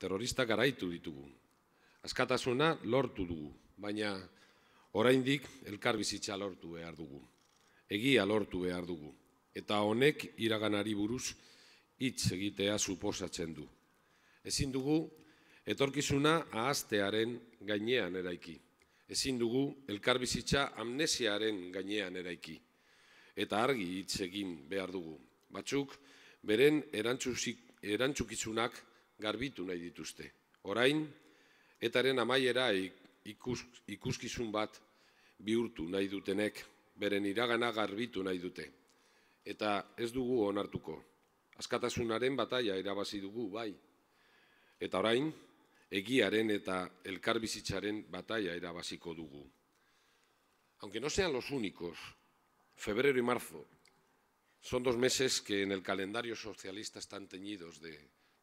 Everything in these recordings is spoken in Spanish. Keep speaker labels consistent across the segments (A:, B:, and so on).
A: terrorista garaitu ditugu. Azkatasuna lortu dugu, baina oraindik elkar bizitza lortu behar dugu. Egia lortu behar dugu. Eta honek iraganari buruz hitz egitea suposatzen du. Ezin dugu etorkizuna ahastearen gainean eraiki. Ezin dugu elkarbizitza amnesiaren gainean eraiki. Eta argi hitz egin behar dugu. Batzuk beren erantzukizunak garbitu nahi dituzte. Orain, etaren amaiera ikus, ikuskizun bat bihurtu nahi dutenek, beren iragana garbitu nahi dute. Eta ez dugu onartuko. Azkatasunaren bataia irabazi dugu, bai. Eta orain, egiaren eta elkarbizitzaren bataia irabaziko dugu. Aunque no sean los únicos, febrero y marzo son dos meses que en el calendario socialista están teñidos de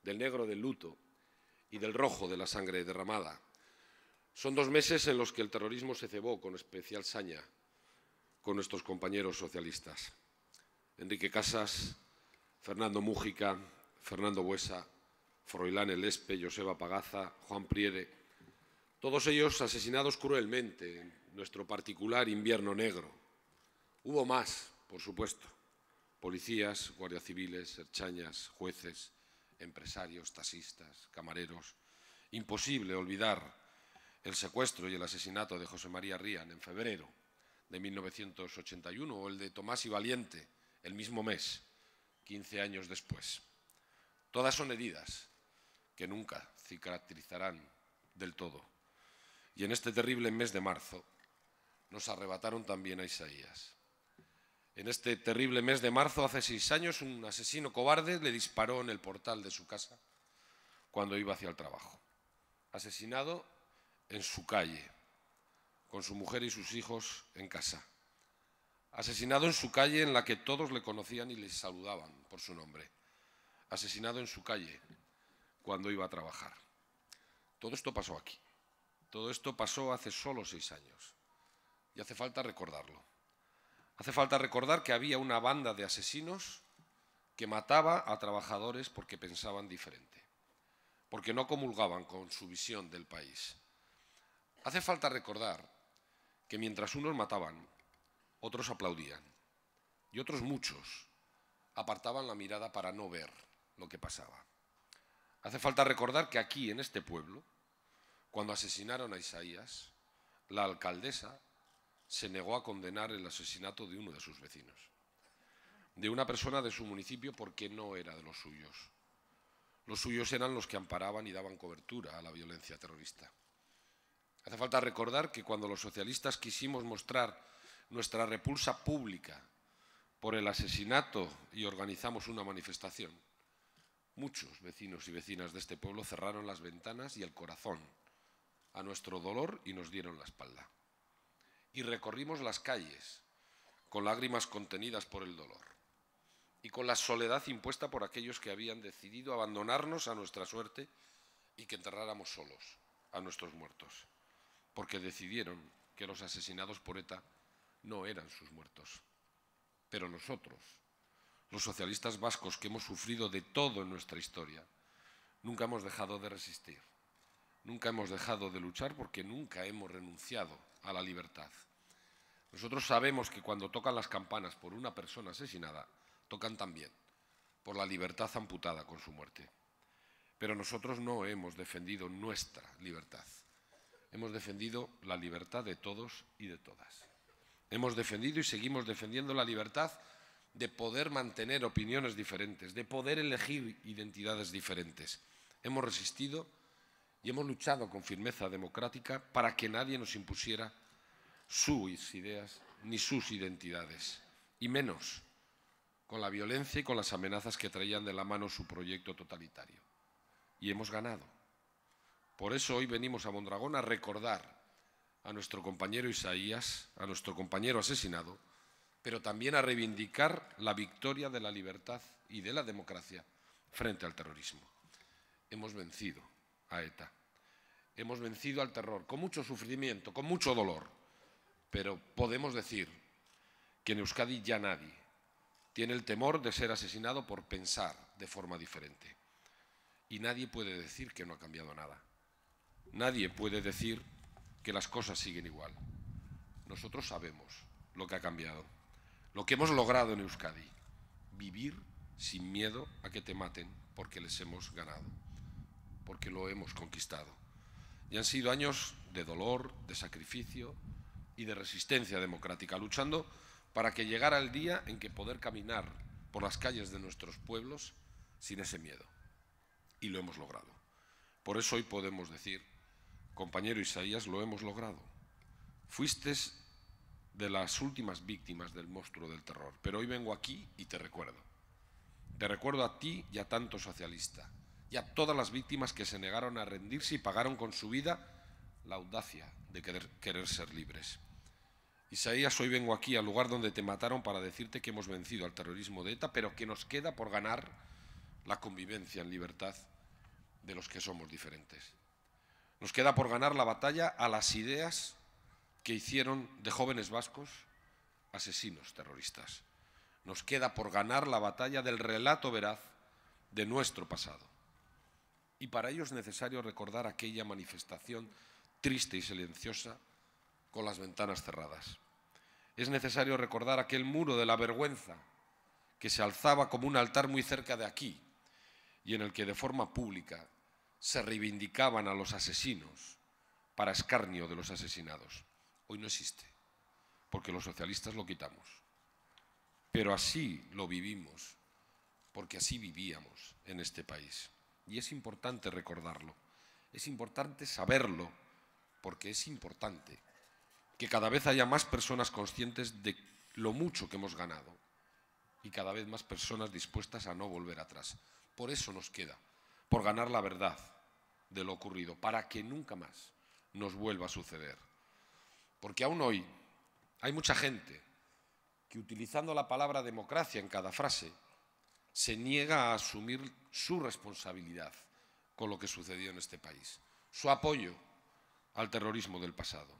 A: del negro del luto y del rojo de la sangre derramada. Son dos meses en los que el terrorismo se cebó con especial saña con nuestros compañeros socialistas. Enrique Casas, Fernando Mújica, Fernando Buesa, Froilán Espe, Joseba Pagaza, Juan Priere, todos ellos asesinados cruelmente en nuestro particular invierno negro. Hubo más, por supuesto, policías, guardias civiles, erchañas, jueces, empresarios, taxistas, camareros. Imposible olvidar el secuestro y el asesinato de José María Rían en febrero de 1981 o el de Tomás y Valiente el mismo mes, 15 años después. Todas son heridas que nunca se caracterizarán del todo. Y en este terrible mes de marzo nos arrebataron también a Isaías. En este terrible mes de marzo, hace seis años, un asesino cobarde le disparó en el portal de su casa cuando iba hacia el trabajo. Asesinado en su calle, con su mujer y sus hijos en casa. Asesinado en su calle en la que todos le conocían y le saludaban por su nombre. Asesinado en su calle cuando iba a trabajar. Todo esto pasó aquí. Todo esto pasó hace solo seis años. Y hace falta recordarlo. Hace falta recordar que había una banda de asesinos que mataba a trabajadores porque pensaban diferente, porque no comulgaban con su visión del país. Hace falta recordar que mientras unos mataban, otros aplaudían y otros muchos apartaban la mirada para no ver lo que pasaba. Hace falta recordar que aquí, en este pueblo, cuando asesinaron a Isaías, la alcaldesa se negó a condenar el asesinato de uno de sus vecinos, de una persona de su municipio porque no era de los suyos. Los suyos eran los que amparaban y daban cobertura a la violencia terrorista. Hace falta recordar que cuando los socialistas quisimos mostrar nuestra repulsa pública por el asesinato y organizamos una manifestación, muchos vecinos y vecinas de este pueblo cerraron las ventanas y el corazón a nuestro dolor y nos dieron la espalda y recorrimos las calles con lágrimas contenidas por el dolor y con la soledad impuesta por aquellos que habían decidido abandonarnos a nuestra suerte y que enterráramos solos a nuestros muertos, porque decidieron que los asesinados por ETA no eran sus muertos. Pero nosotros, los socialistas vascos que hemos sufrido de todo en nuestra historia, nunca hemos dejado de resistir, nunca hemos dejado de luchar porque nunca hemos renunciado a la libertad. Nosotros sabemos que cuando tocan las campanas por una persona asesinada, tocan también por la libertad amputada con su muerte. Pero nosotros no hemos defendido nuestra libertad. Hemos defendido la libertad de todos y de todas. Hemos defendido y seguimos defendiendo la libertad de poder mantener opiniones diferentes, de poder elegir identidades diferentes. Hemos resistido y hemos luchado con firmeza democrática para que nadie nos impusiera sus ideas ni sus identidades, y menos con la violencia y con las amenazas que traían de la mano su proyecto totalitario. Y hemos ganado. Por eso hoy venimos a Mondragón a recordar a nuestro compañero Isaías, a nuestro compañero asesinado, pero también a reivindicar la victoria de la libertad y de la democracia frente al terrorismo. Hemos vencido a ETA hemos vencido al terror, con mucho sufrimiento, con mucho dolor, pero podemos decir que en Euskadi ya nadie tiene el temor de ser asesinado por pensar de forma diferente. Y nadie puede decir que no ha cambiado nada. Nadie puede decir que las cosas siguen igual. Nosotros sabemos lo que ha cambiado, lo que hemos logrado en Euskadi, vivir sin miedo a que te maten porque les hemos ganado, porque lo hemos conquistado. Y han sido años de dolor, de sacrificio y de resistencia democrática, luchando para que llegara el día en que poder caminar por las calles de nuestros pueblos sin ese miedo. Y lo hemos logrado. Por eso hoy podemos decir, compañero Isaías, lo hemos logrado. Fuiste de las últimas víctimas del monstruo del terror, pero hoy vengo aquí y te recuerdo. Te recuerdo a ti y a tanto socialista, y a todas las víctimas que se negaron a rendirse y pagaron con su vida la audacia de querer, ser libres. Isaías, hoy vengo aquí al lugar donde te mataron para decirte que hemos vencido al terrorismo de ETA, pero que nos queda por ganar la convivencia en libertad de los que somos diferentes. Nos queda por ganar la batalla a las ideas que hicieron de jóvenes vascos asesinos terroristas. Nos queda por ganar la batalla del relato veraz de nuestro pasado. Y para ello es necesario recordar aquella manifestación triste y silenciosa con las ventanas cerradas. Es necesario recordar aquel muro de la vergüenza que se alzaba como un altar muy cerca de aquí y en el que de forma pública se reivindicaban a los asesinos para escarnio de los asesinados. Hoy no existe, porque los socialistas lo quitamos. Pero así lo vivimos, porque así vivíamos en este país. Y es importante recordarlo, es importante saberlo, porque es importante que cada vez haya más personas conscientes de lo mucho que hemos ganado y cada vez más personas dispuestas a no volver atrás. Por eso nos queda, por ganar la verdad de lo ocurrido, para que nunca más nos vuelva a suceder. Porque aún hoy hay mucha gente que utilizando la palabra democracia en cada frase se niega a asumir su responsabilidad con lo que sucedió en este país, su apoyo al terrorismo del pasado.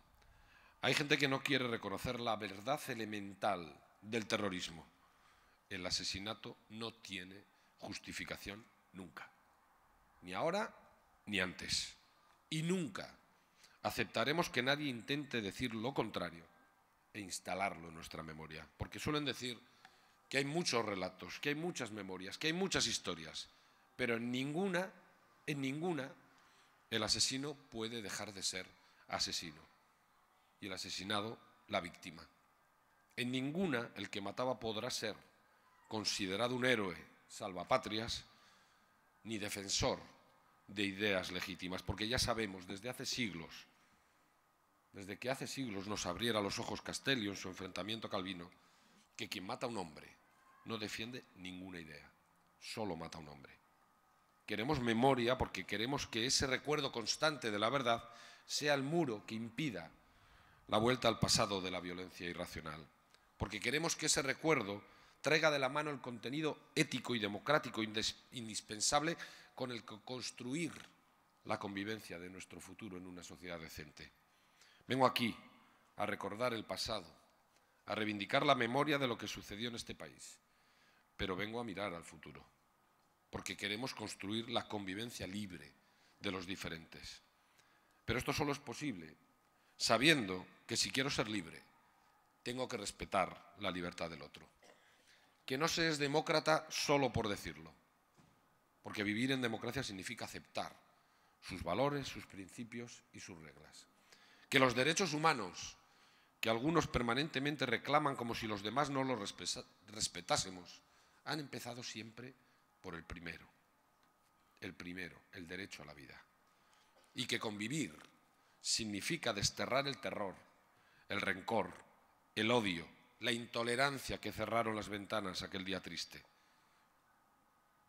A: Hay gente que no quiere reconocer la verdad elemental del terrorismo. El asesinato no tiene justificación nunca, ni ahora ni antes. Y nunca aceptaremos que nadie intente decir lo contrario e instalarlo en nuestra memoria, porque suelen decir que hay muchos relatos, que hay muchas memorias, que hay muchas historias, pero en ninguna, en ninguna, el asesino puede dejar de ser asesino y el asesinado la víctima. En ninguna el que mataba podrá ser considerado un héroe salvapatrias ni defensor de ideas legítimas, porque ya sabemos desde hace siglos, desde que hace siglos nos abriera los ojos Castelio en su enfrentamiento a Calvino, que quien mata a un hombre no defiende ninguna idea, solo mata a un hombre. Queremos memoria porque queremos que ese recuerdo constante de la verdad sea el muro que impida la vuelta al pasado de la violencia irracional, porque queremos que ese recuerdo traiga de la mano el contenido ético y democrático indispensable con el que construir la convivencia de nuestro futuro en una sociedad decente. Vengo aquí a recordar el pasado, a reivindicar la memoria de lo que sucedió en este país pero vengo a mirar al futuro, porque queremos construir la convivencia libre de los diferentes. Pero esto solo es posible sabiendo que si quiero ser libre, tengo que respetar la libertad del otro. Que no se es demócrata solo por decirlo, porque vivir en democracia significa aceptar sus valores, sus principios y sus reglas. Que los derechos humanos, que algunos permanentemente reclaman como si los demás no los respetásemos, han empezado siempre por el primero, el primero, el derecho a la vida. Y que convivir significa desterrar el terror, el rencor, el odio, la intolerancia que cerraron las ventanas aquel día triste.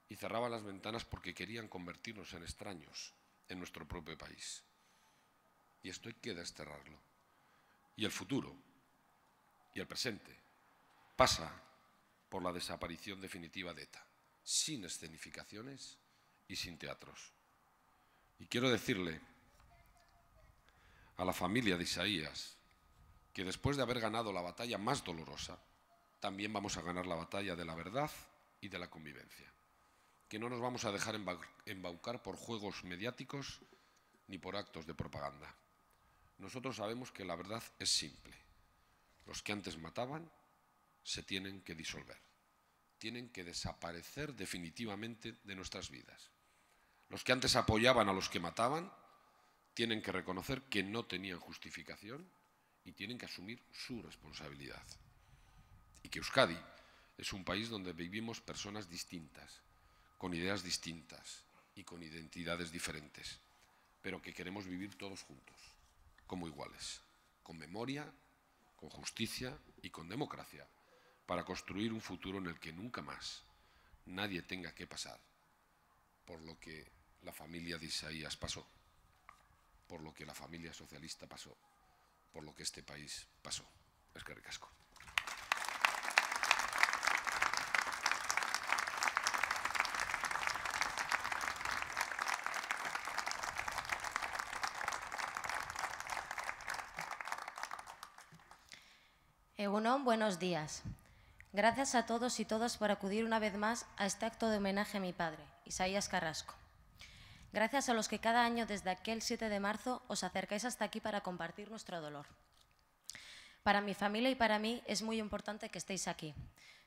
A: Y cerraban las ventanas porque querían convertirnos en extraños en nuestro propio país. Y esto hay que desterrarlo. Y el futuro y el presente pasa por la desaparición definitiva de ETA, sin escenificaciones y sin teatros. Y quiero decirle a la familia de Isaías que después de haber ganado la batalla más dolorosa, también vamos a ganar la batalla de la verdad y de la convivencia. Que no nos vamos a dejar embaucar por juegos mediáticos ni por actos de propaganda. Nosotros sabemos que la verdad es simple. Los que antes mataban se tienen que disolver, tienen que desaparecer definitivamente de nuestras vidas. Los que antes apoyaban a los que mataban tienen que reconocer que no tenían justificación y tienen que asumir su responsabilidad. Y que Euskadi es un país donde vivimos personas distintas, con ideas distintas y con identidades diferentes, pero que queremos vivir todos juntos, como iguales, con memoria, con justicia y con democracia, para construir un futuro en el que nunca más nadie tenga que pasar por lo que la familia de Isaías pasó, por lo que la familia socialista pasó, por lo que este país pasó. Es que ricasco.
B: Egunon, buenos días. Gracias a todos y todas por acudir una vez más a este acto de homenaje a mi padre, Isaías Carrasco. Gracias a los que cada año desde aquel 7 de marzo os acercáis hasta aquí para compartir nuestro dolor. Para mi familia y para mí es muy importante que estéis aquí.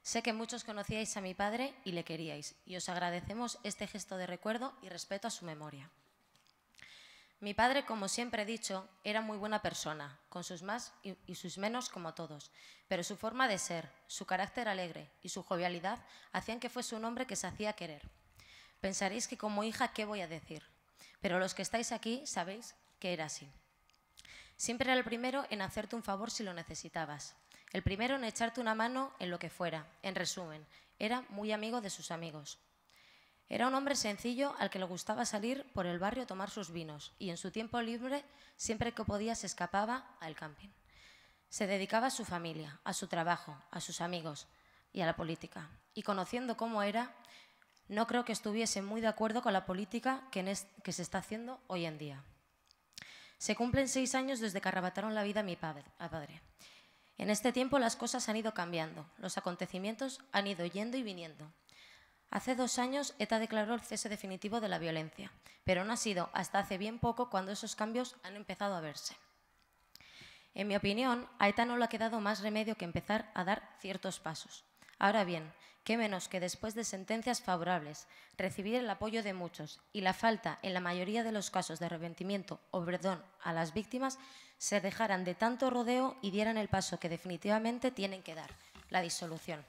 B: Sé que muchos conocíais a mi padre y le queríais, y os agradecemos este gesto de recuerdo y respeto a su memoria. Mi padre, como siempre he dicho, era muy buena persona, con sus más y sus menos como todos, pero su forma de ser, su carácter alegre y su jovialidad hacían que fuese un hombre que se hacía querer. Pensaréis que como hija, ¿qué voy a decir? Pero los que estáis aquí sabéis que era así. Siempre era el primero en hacerte un favor si lo necesitabas, el primero en echarte una mano en lo que fuera. En resumen, era muy amigo de sus amigos. Era un hombre sencillo al que le gustaba salir por el barrio a tomar sus vinos y en su tiempo libre, siempre que podía, se escapaba al camping. Se dedicaba a su familia, a su trabajo, a sus amigos y a la política. Y conociendo cómo era, no creo que estuviese muy de acuerdo con la política que, se está haciendo hoy en día. Se cumplen seis años desde que arrebataron la vida a mi padre, padre. En este tiempo las cosas han ido cambiando, los acontecimientos han ido yendo y viniendo. Hace dos años ETA declaró el cese definitivo de la violencia, pero no ha sido hasta hace bien poco cuando esos cambios han empezado a verse. En mi opinión, a ETA no le ha quedado más remedio que empezar a dar ciertos pasos. Ahora bien, qué menos que después de sentencias favorables, recibir el apoyo de muchos y la falta, en la mayoría de los casos, de arrepentimiento o perdón a las víctimas, se dejaran de tanto rodeo y dieran el paso que definitivamente tienen que dar, la disolución.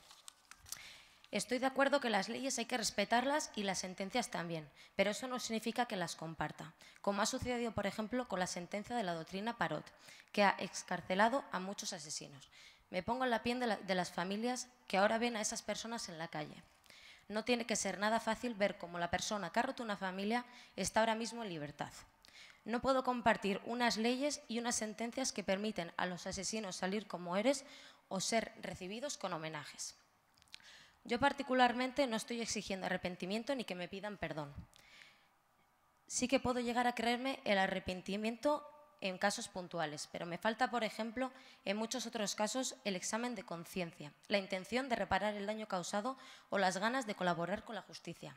B: Estoy de acuerdo que las leyes hay que respetarlas y las sentencias también, pero eso no significa que las comparta, como ha sucedido, por ejemplo, con la sentencia de la doctrina Parot, que ha excarcelado a muchos asesinos. Me pongo en la piel de, las familias que ahora ven a esas personas en la calle. No tiene que ser nada fácil ver cómo la persona que ha roto una familia está ahora mismo en libertad. No puedo compartir unas leyes y unas sentencias que permiten a los asesinos salir como eres o ser recibidos con homenajes. Yo particularmente no estoy exigiendo arrepentimiento ni que me pidan perdón. Sí que puedo llegar a creerme el arrepentimiento en casos puntuales, pero me falta, por ejemplo, en muchos otros casos, el examen de conciencia, la intención de reparar el daño causado o las ganas de colaborar con la justicia.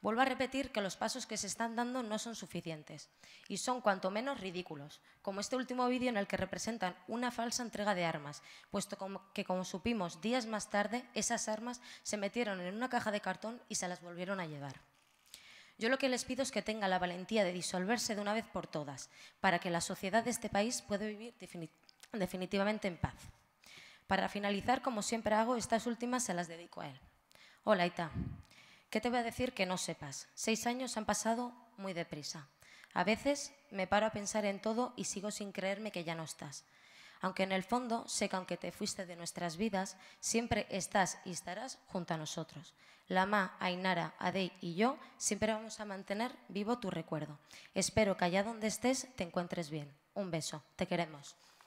B: Vuelvo a repetir que los pasos que se están dando no son suficientes y son cuanto menos ridículos, como este último vídeo en el que representan una falsa entrega de armas, puesto que, como supimos días más tarde, esas armas se metieron en una caja de cartón y se las volvieron a llevar. Yo lo que les pido es que tengan la valentía de disolverse de una vez por todas, para que la sociedad de este país pueda vivir definitivamente en paz. Para finalizar, como siempre hago, estas últimas se las dedico a él. Hola, Ita. ¿Qué te voy a decir que no sepas? Seis años han pasado muy deprisa. A veces me paro a pensar en todo y sigo sin creerme que ya no estás. Aunque en el fondo sé que aunque te fuiste de nuestras vidas, siempre estás y estarás junto a nosotros. Lama, Ainara, Adey y yo siempre vamos a mantener vivo tu recuerdo. Espero que allá donde estés te encuentres bien. Un beso. Te queremos.